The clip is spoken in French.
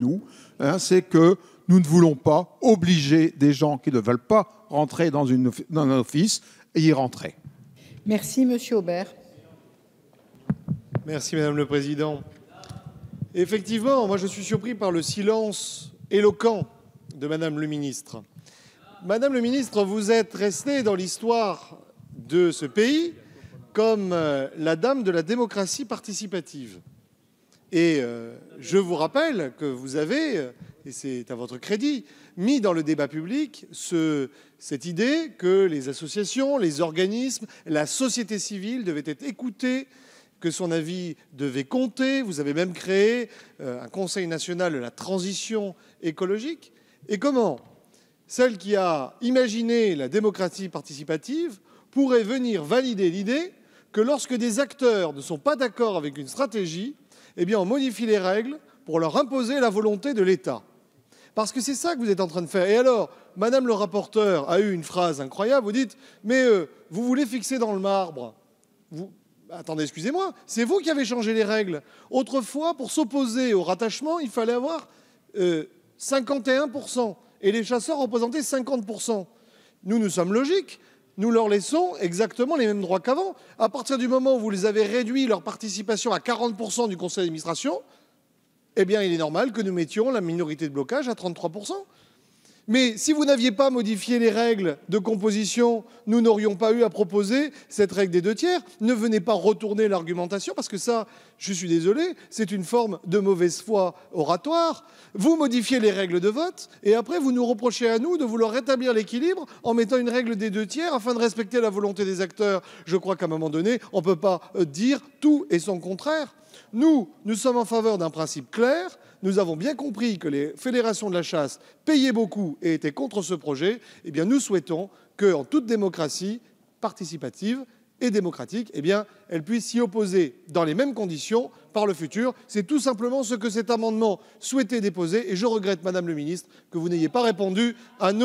nous, hein, c'est que nous ne voulons pas obliger des gens qui ne veulent pas rentrer dans, un office et y rentrer. Merci, Monsieur Aubert. Merci, Madame le Président. Effectivement, moi je suis surpris par le silence éloquent de Madame le Ministre. Madame le Ministre, vous êtes restée dans l'histoire de ce pays comme euh, la dame de la démocratie participative. Et euh, je vous rappelle que vous avez, euh, et c'est à votre crédit, mis dans le débat public cette idée que les associations, les organismes, la société civile devaient être écoutées que son avis devait compter. Vous avez même créé euh, un Conseil national de la transition écologique. Et comment Celle qui a imaginé la démocratie participative pourrait venir valider l'idée que lorsque des acteurs ne sont pas d'accord avec une stratégie, eh bien on modifie les règles pour leur imposer la volonté de l'État. Parce que c'est ça que vous êtes en train de faire. Et alors, Madame le rapporteur a eu une phrase incroyable, vous dites, mais euh, vous voulez fixer dans le marbre. Vous... Attendez, excusez-moi, c'est vous qui avez changé les règles. Autrefois, pour s'opposer au rattachement, il fallait avoir 51%, euh, et les chasseurs représentaient 50%. Nous, nous sommes logiques nous leur laissons exactement les mêmes droits qu'avant. À partir du moment où vous les avez réduits leur participation à 40% du conseil d'administration, eh bien, il est normal que nous mettions la minorité de blocage à 33%. Mais si vous n'aviez pas modifié les règles de composition, nous n'aurions pas eu à proposer cette règle des deux tiers. Ne venez pas retourner l'argumentation, parce que ça, je suis désolé, c'est une forme de mauvaise foi oratoire. Vous modifiez les règles de vote, et après vous nous reprochez à nous de vouloir rétablir l'équilibre en mettant une règle des deux tiers afin de respecter la volonté des acteurs. Je crois qu'à un moment donné, on ne peut pas euh, dire tout et son contraire. Nous, nous sommes en faveur d'un principe clair nous avons bien compris que les fédérations de la chasse payaient beaucoup et étaient contre ce projet, eh bien nous souhaitons que, en toute démocratie participative et démocratique, eh bien, elles puissent s'y opposer dans les mêmes conditions par le futur. C'est tout simplement ce que cet amendement souhaitait déposer et je regrette, Madame le Ministre, que vous n'ayez pas répondu à nos...